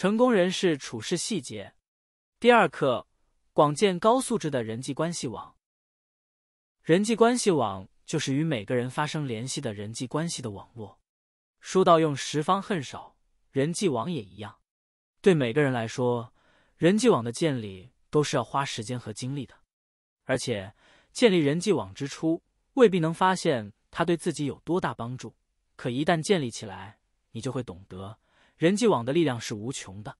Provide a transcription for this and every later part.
成功人士处事细节，第二课：广建高素质的人际关系网。人际关系网就是与每个人发生联系的人际关系的网络。书到用时方恨少，人际网也一样。对每个人来说，人际网的建立都是要花时间和精力的。而且，建立人际网之初，未必能发现它对自己有多大帮助。可一旦建立起来，你就会懂得。人际网的力量是无穷的，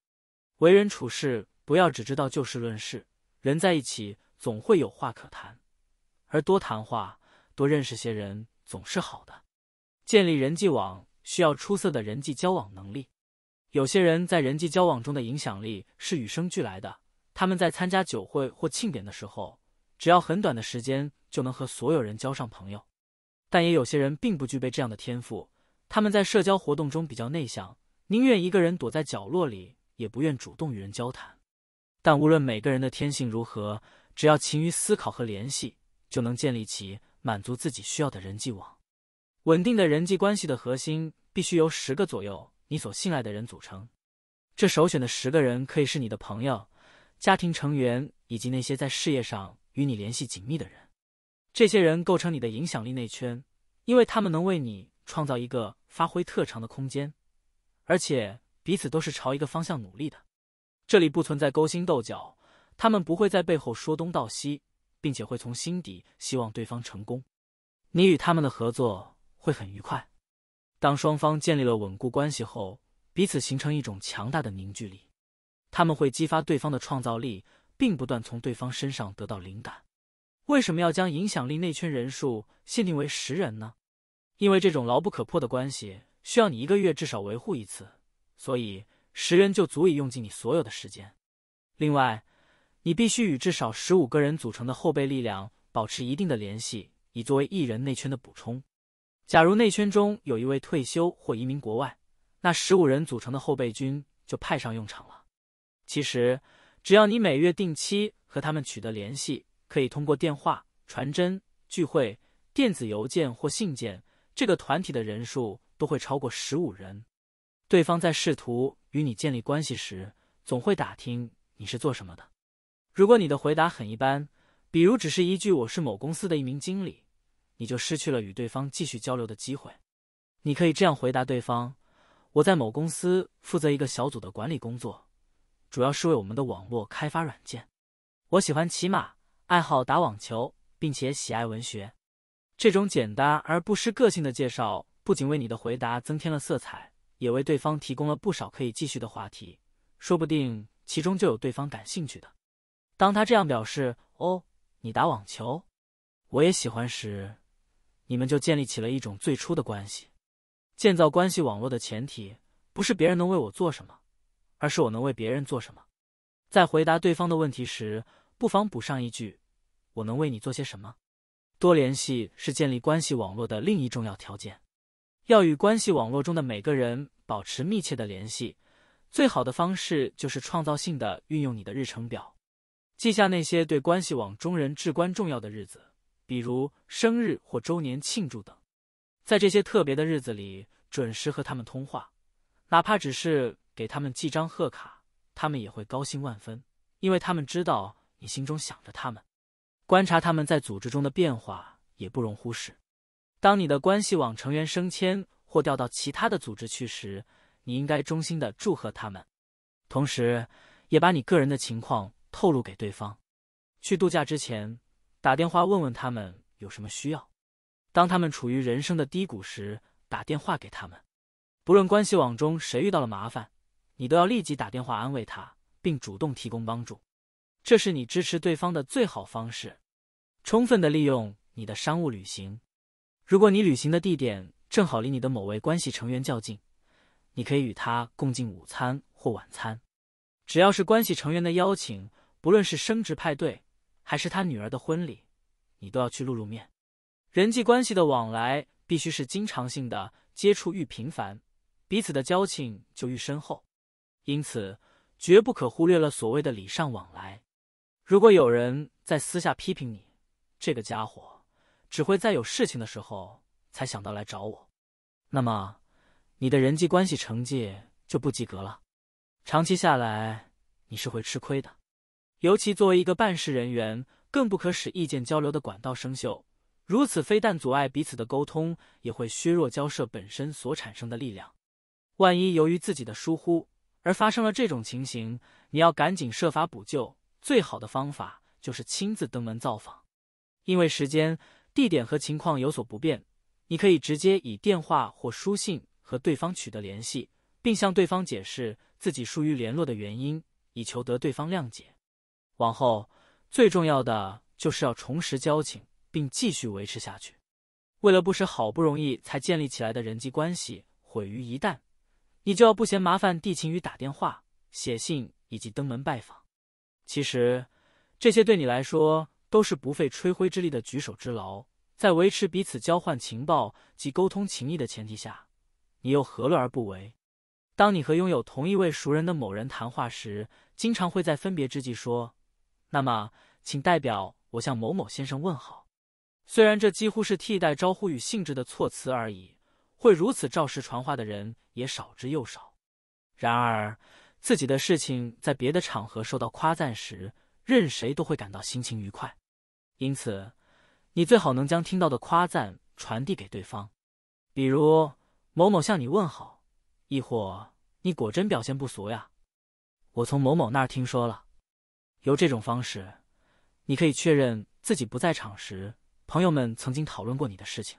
为人处事不要只知道就事论事，人在一起总会有话可谈，而多谈话、多认识些人总是好的。建立人际网需要出色的人际交往能力。有些人在人际交往中的影响力是与生俱来的，他们在参加酒会或庆典的时候，只要很短的时间就能和所有人交上朋友。但也有些人并不具备这样的天赋，他们在社交活动中比较内向。宁愿一个人躲在角落里，也不愿主动与人交谈。但无论每个人的天性如何，只要勤于思考和联系，就能建立起满足自己需要的人际网。稳定的人际关系的核心必须由十个左右你所信赖的人组成。这首选的十个人可以是你的朋友、家庭成员以及那些在事业上与你联系紧密的人。这些人构成你的影响力内圈，因为他们能为你创造一个发挥特长的空间。而且彼此都是朝一个方向努力的，这里不存在勾心斗角，他们不会在背后说东道西，并且会从心底希望对方成功。你与他们的合作会很愉快。当双方建立了稳固关系后，彼此形成一种强大的凝聚力，他们会激发对方的创造力，并不断从对方身上得到灵感。为什么要将影响力内圈人数限定为十人呢？因为这种牢不可破的关系。需要你一个月至少维护一次，所以十人就足以用尽你所有的时间。另外，你必须与至少十五个人组成的后备力量保持一定的联系，以作为一人内圈的补充。假如内圈中有一位退休或移民国外，那十五人组成的后备军就派上用场了。其实，只要你每月定期和他们取得联系，可以通过电话、传真、聚会、电子邮件或信件，这个团体的人数。都会超过十五人。对方在试图与你建立关系时，总会打听你是做什么的。如果你的回答很一般，比如只是一句“我是某公司的一名经理”，你就失去了与对方继续交流的机会。你可以这样回答对方：“我在某公司负责一个小组的管理工作，主要是为我们的网络开发软件。我喜欢骑马，爱好打网球，并且喜爱文学。”这种简单而不失个性的介绍。不仅为你的回答增添了色彩，也为对方提供了不少可以继续的话题，说不定其中就有对方感兴趣的。当他这样表示：“哦，你打网球，我也喜欢。”时，你们就建立起了一种最初的关系。建造关系网络的前提不是别人能为我做什么，而是我能为别人做什么。在回答对方的问题时，不妨补上一句：“我能为你做些什么？”多联系是建立关系网络的另一重要条件。要与关系网络中的每个人保持密切的联系，最好的方式就是创造性的运用你的日程表，记下那些对关系网中人至关重要的日子，比如生日或周年庆祝等。在这些特别的日子里，准时和他们通话，哪怕只是给他们寄张贺卡，他们也会高兴万分，因为他们知道你心中想着他们。观察他们在组织中的变化也不容忽视。当你的关系网成员升迁或调到其他的组织去时，你应该衷心的祝贺他们，同时也把你个人的情况透露给对方。去度假之前，打电话问问他们有什么需要。当他们处于人生的低谷时，打电话给他们。不论关系网中谁遇到了麻烦，你都要立即打电话安慰他，并主动提供帮助。这是你支持对方的最好方式。充分的利用你的商务旅行。如果你旅行的地点正好离你的某位关系成员较近，你可以与他共进午餐或晚餐。只要是关系成员的邀请，不论是升职派对还是他女儿的婚礼，你都要去露露面。人际关系的往来必须是经常性的，接触愈频繁，彼此的交情就愈深厚。因此，绝不可忽略了所谓的礼尚往来。如果有人在私下批评你，这个家伙。只会在有事情的时候才想到来找我，那么你的人际关系成绩就不及格了。长期下来，你是会吃亏的。尤其作为一个办事人员，更不可使意见交流的管道生锈。如此，非但阻碍彼此的沟通，也会削弱交涉本身所产生的力量。万一由于自己的疏忽而发生了这种情形，你要赶紧设法补救。最好的方法就是亲自登门造访，因为时间。地点和情况有所不便，你可以直接以电话或书信和对方取得联系，并向对方解释自己疏于联络的原因，以求得对方谅解。往后最重要的就是要重拾交情，并继续维持下去。为了不使好不容易才建立起来的人际关系毁于一旦，你就要不嫌麻烦地勤于打电话、写信以及登门拜访。其实，这些对你来说。都是不费吹灰之力的举手之劳，在维持彼此交换情报及沟通情谊的前提下，你又何乐而不为？当你和拥有同一位熟人的某人谈话时，经常会在分别之际说：“那么，请代表我向某某先生问好。”虽然这几乎是替代招呼与性质的措辞而已，会如此照实传话的人也少之又少。然而，自己的事情在别的场合受到夸赞时，任谁都会感到心情愉快。因此，你最好能将听到的夸赞传递给对方，比如某某向你问好，亦或你果真表现不俗呀。我从某某那儿听说了。由这种方式，你可以确认自己不在场时，朋友们曾经讨论过你的事情，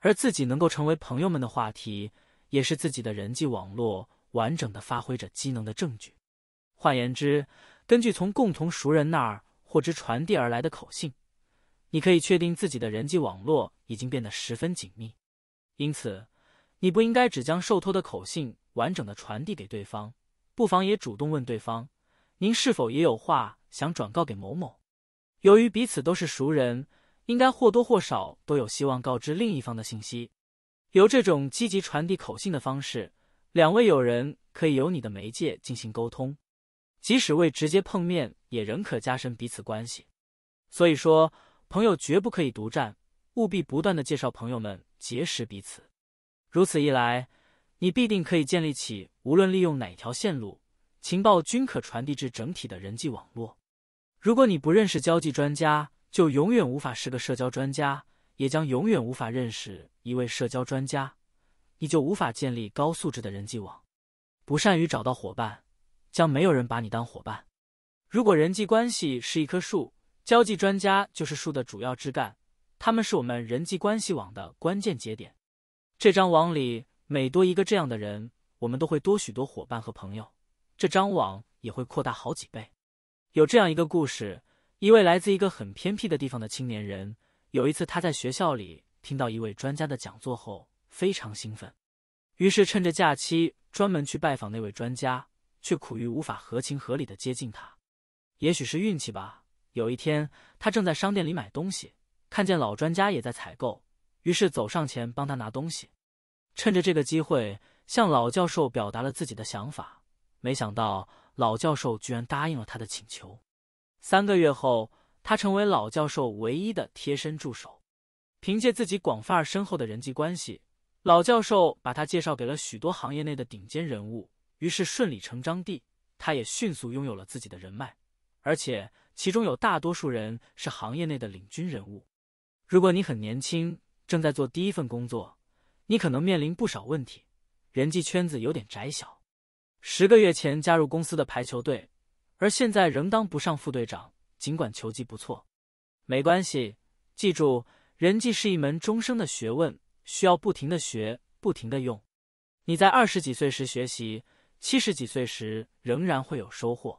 而自己能够成为朋友们的话题，也是自己的人际网络完整的发挥着机能的证据。换言之，根据从共同熟人那儿获知、传递而来的口信。你可以确定自己的人际网络已经变得十分紧密，因此，你不应该只将受托的口信完整的传递给对方，不妨也主动问对方：“您是否也有话想转告给某某？”由于彼此都是熟人，应该或多或少都有希望告知另一方的信息。由这种积极传递口信的方式，两位友人可以由你的媒介进行沟通，即使未直接碰面，也仍可加深彼此关系。所以说。朋友绝不可以独占，务必不断的介绍朋友们结识彼此。如此一来，你必定可以建立起无论利用哪条线路，情报均可传递至整体的人际网络。如果你不认识交际专家，就永远无法是个社交专家，也将永远无法认识一位社交专家。你就无法建立高素质的人际网，不善于找到伙伴，将没有人把你当伙伴。如果人际关系是一棵树。交际专家就是树的主要枝干，他们是我们人际关系网的关键节点。这张网里每多一个这样的人，我们都会多许多伙伴和朋友，这张网也会扩大好几倍。有这样一个故事：一位来自一个很偏僻的地方的青年人，有一次他在学校里听到一位专家的讲座后非常兴奋，于是趁着假期专门去拜访那位专家，却苦于无法合情合理的接近他。也许是运气吧。有一天，他正在商店里买东西，看见老专家也在采购，于是走上前帮他拿东西。趁着这个机会，向老教授表达了自己的想法。没想到老教授居然答应了他的请求。三个月后，他成为老教授唯一的贴身助手。凭借自己广泛而深厚的人际关系，老教授把他介绍给了许多行业内的顶尖人物。于是顺理成章地，他也迅速拥有了自己的人脉。而且其中有大多数人是行业内的领军人物。如果你很年轻，正在做第一份工作，你可能面临不少问题，人际圈子有点窄小。十个月前加入公司的排球队，而现在仍当不上副队长，尽管球技不错。没关系，记住，人际是一门终生的学问，需要不停的学，不停的用。你在二十几岁时学习，七十几岁时仍然会有收获。